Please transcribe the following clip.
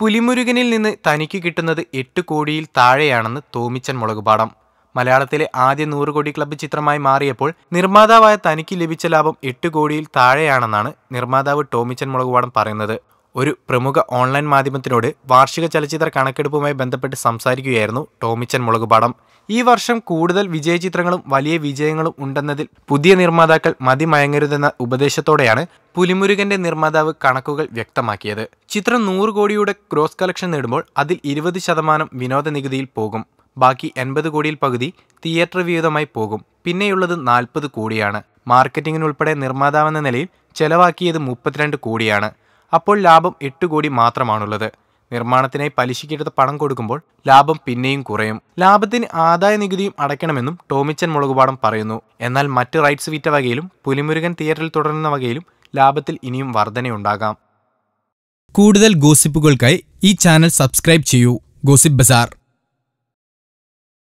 പുലിമുരുകനിൽ നിന്ന് തനിക്ക് കിട്ടുന്നത് എട്ട് കോടിയിൽ താഴെയാണെന്ന് തോമിച്ചൻ മുളകുപാടം മലയാളത്തിലെ ആദ്യ നൂറ് കോടി ക്ലബ്ബ് ചിത്രമായി മാറിയപ്പോൾ നിർമ്മാതാവായ തനിക്ക് ലഭിച്ച ലാഭം എട്ട് കോടിയിൽ താഴെയാണെന്നാണ് നിർമ്മാതാവ് ടോമിച്ചൻ മുളകുപാടം പറയുന്നത് ഒരു പ്രമുഖ ഓൺലൈൻ മാധ്യമത്തിനോട് വാർഷിക ചലച്ചിത്ര കണക്കെടുപ്പുമായി ബന്ധപ്പെട്ട് സംസാരിക്കുകയായിരുന്നു ടോമിച്ചൻ മുളകുപാടം ഈ വർഷം കൂടുതൽ വിജയ ചിത്രങ്ങളും വലിയ വിജയങ്ങളും ഉണ്ടെന്നതിൽ പുതിയ നിർമ്മാതാക്കൾ മതിമയങ്ങരുതെന്ന ഉപദേശത്തോടെയാണ് പുലിമുരുകന്റെ നിർമ്മാതാവ് കണക്കുകൾ വ്യക്തമാക്കിയത് ചിത്രം നൂറ് കോടിയുടെ ഗ്രോസ് കളക്ഷൻ നേടുമ്പോൾ അതിൽ ഇരുപത് ശതമാനം വിനോദ നികുതിയിൽ പോകും ബാക്കി എൺപത് കോടിയിൽ പകുതി തിയേറ്റർ വിഹിതമായി പോകും പിന്നെയുള്ളത് നാൽപ്പത് കോടിയാണ് മാർക്കറ്റിംഗിനുൾപ്പെടെ നിർമ്മാതാവെന്ന നിലയിൽ ചെലവാക്കിയത് മുപ്പത്തിരണ്ട് കോടിയാണ് അപ്പോൾ ലാഭം എട്ട് കോടി മാത്രമാണുള്ളത് നിർമ്മാണത്തിനായി പലിശക്കെടുത്ത പണം കൊടുക്കുമ്പോൾ ലാഭം പിന്നെയും കുറയും ലാഭത്തിന് ആദായ നികുതിയും അടയ്ക്കണമെന്നും ടോമിച്ചൻ മുളകുപാടം പറയുന്നു എന്നാൽ മറ്റ് റൈറ്റ്സ് വിറ്റ വകയിലും പുലിമുരുകൻ തിയേറ്ററിൽ തുടരുന്ന വകയിലും ലാഭത്തിൽ ഇനിയും വർധനയുണ്ടാകാം കൂടുതൽ ഗോസിപ്പുകൾക്കായി ഈ ചാനൽ സബ്സ്ക്രൈബ് ചെയ്യൂ ഗോസിപ്പ് ബസാർ